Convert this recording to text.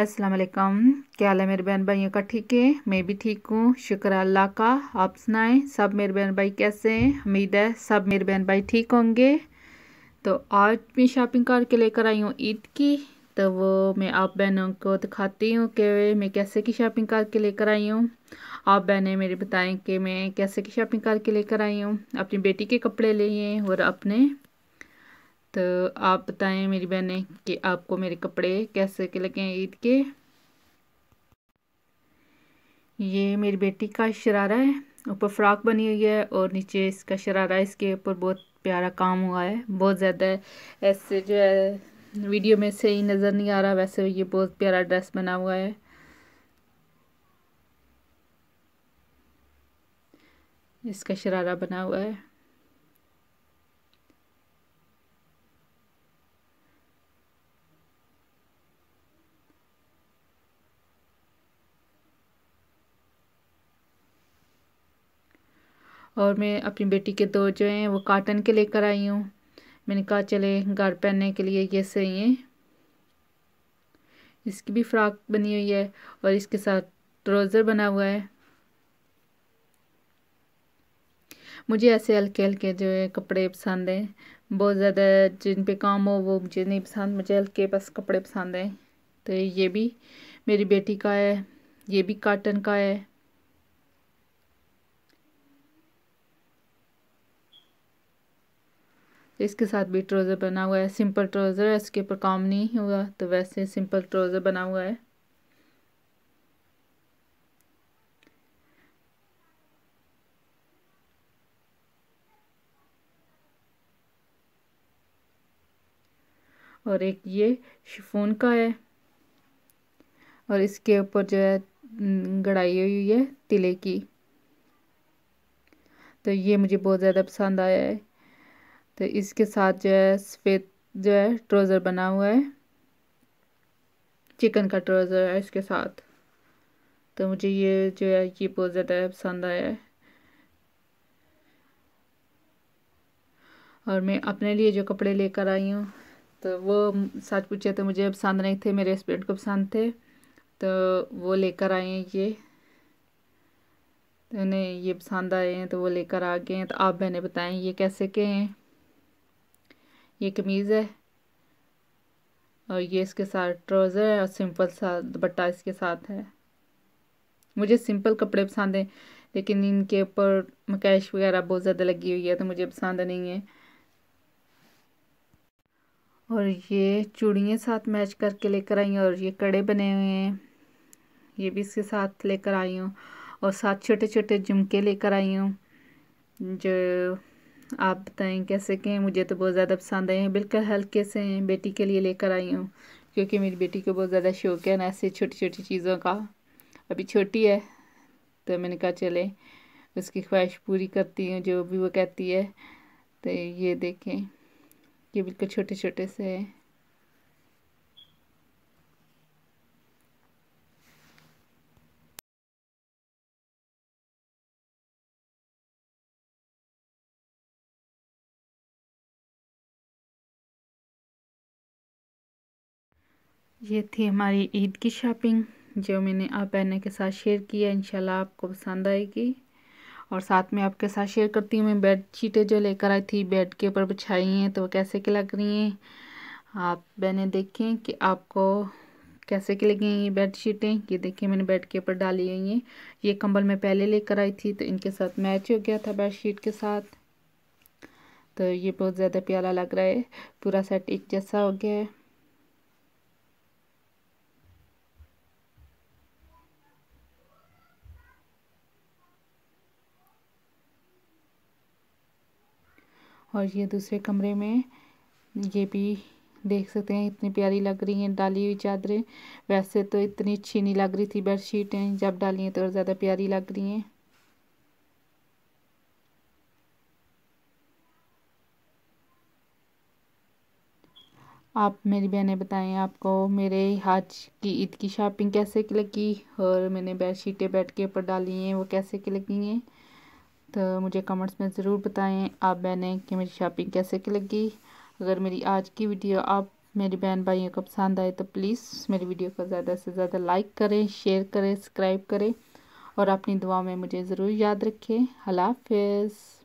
अस्सलाम वालेकुम क्या हाल है मेरे बहन भाइयों का ठीक है मैं भी ठीक हूँ शुक्र अल्लाह का आप सुनाएं सब मेरे बहन भाई कैसे हैं उम्मीद है सब मेरे बहन भाई ठीक होंगे तो आज मैं शॉपिंग करके लेकर आई हूँ ईद की तो वो मैं आप बहनों को दिखाती हूँ कि मैं कैसे की शॉपिंग करके लेकर आई हूँ आप बहनें मेरे बताएं कि मैं कैसे की शॉपिंग करके लेकर आई हूँ अपनी बेटी के कपड़े लिए और अपने तो आप बताएं मेरी बहनें कि आपको मेरे कपड़े कैसे के लगे हैं ईद के ये मेरी बेटी का शरारा है ऊपर फ्रॉक बनी हुई है और नीचे इसका शरारा इसके ऊपर बहुत प्यारा काम हुआ है बहुत ज़्यादा ऐसे जो है वीडियो में से ही नज़र नहीं आ रहा वैसे ये बहुत प्यारा ड्रेस बना हुआ है इसका शरारा बना हुआ है और मैं अपनी बेटी के दो जो हैं वो काटन के लेकर आई हूँ मैंने कहा चले घर पहनने के लिए ये सही है इसकी भी फ़्रॉक बनी हुई है और इसके साथ ट्राउज़र बना हुआ है मुझे ऐसे हल्के हल्के जो है कपड़े पसंद हैं बहुत ज़्यादा जिन पे काम हो वो मुझे नहीं पसंद मुझे हल्के बस कपड़े पसंद हैं तो ये भी मेरी बेटी का है ये भी काटन का है इसके साथ भी ट्राउज़र बना हुआ है सिंपल ट्राउज़र है इसके ऊपर काम नहीं हुआ तो वैसे सिंपल ट्राउज़र बना हुआ है और एक ये शिफोन का है और इसके ऊपर जो है गढ़ाई हुई है तिले की तो ये मुझे बहुत ज़्यादा पसंद आया है तो इसके साथ जो है सफ़ेद जो है ट्रोज़र बना हुआ है चिकन का ट्रोज़र है इसके साथ तो मुझे ये जो है ये बहुत ज़्यादा पसंद आया है और मैं अपने लिए जो कपड़े लेकर आई हूँ तो वो सच पूछे तो मुझे पसंद नहीं थे मेरे हस्बैंड को पसंद थे तो वो लेकर आए हैं ये तो उन्हें ये पसंद आए हैं तो वो लेकर आ गए हैं तो आप मैंने बताएं ये कैसे के हैं ये कमीज़ है और ये इसके साथ ट्राउज़र है और सिंपल सा दुपट्टा इसके साथ है मुझे सिंपल कपड़े पसंद हैं लेकिन इनके ऊपर मकैश वगैरह बहुत ज़्यादा लगी हुई है तो मुझे पसंद नहीं है और ये चूड़ियाँ साथ मैच करके लेकर आई हूँ और ये कड़े बने हुए हैं ये भी इसके साथ लेकर आई हूँ और साथ छोटे छोटे झुमके लेकर आई हूँ जो आप बताएं कैसे के हैं मुझे तो बहुत ज़्यादा पसंद आए हैं बिल्कुल हल्के से हैं बेटी के लिए लेकर आई हूँ क्योंकि मेरी बेटी को बहुत ज़्यादा शौक़ है ना ऐसे छोटी छोटी चीज़ों का अभी छोटी है तो मैंने कहा चले उसकी ख्वाहिश पूरी करती हूँ जो भी वो कहती है तो ये देखें ये बिल्कुल छोटे छोटे से हैं ये थी हमारी ईद की शॉपिंग जो मैंने आप बहनों के साथ शेयर की है इनशाला आपको पसंद आएगी और साथ में आपके साथ शेयर करती हूँ मैं बेड शीटें जो लेकर आई थी बेड के ऊपर बिछाई हैं तो कैसे की लग रही हैं आप बहने देखें कि आपको कैसे की लगी हैं ये बेड शीटें ये देखिए मैंने बेड के ऊपर डाली हुई हैं ये कंबल मैं पहले लेकर आई थी तो इनके साथ मैच हो गया था बेड शीट के साथ तो ये बहुत ज़्यादा प्यारा लग रहा है पूरा सेट एक जैसा हो गया है और ये दूसरे कमरे में ये भी देख सकते हैं इतनी प्यारी लग रही हैं डाली हुई चादरें वैसे तो इतनी अच्छी नहीं लग रही थी बेडशीटें जब डाली हैं तो और ज़्यादा प्यारी लग रही हैं आप मेरी बहनें बताएं आपको मेरे आज की ईद की शॉपिंग कैसे की लगी और मैंने बेडशीटें बैठ के ऊपर डाली हैं वो कैसे की लगी हैं तो मुझे कमेंट्स में ज़रूर बताएं आप बहनें कि मेरी शॉपिंग कैसे की लगी अगर मेरी आज की वीडियो आप मेरी बहन भाइयों को पसंद आए तो प्लीज़ मेरी वीडियो को ज़्यादा से ज़्यादा लाइक करें शेयर करें सब्सक्राइब करें और अपनी दुआ में मुझे ज़रूर याद रखें हलाफ़ हाफ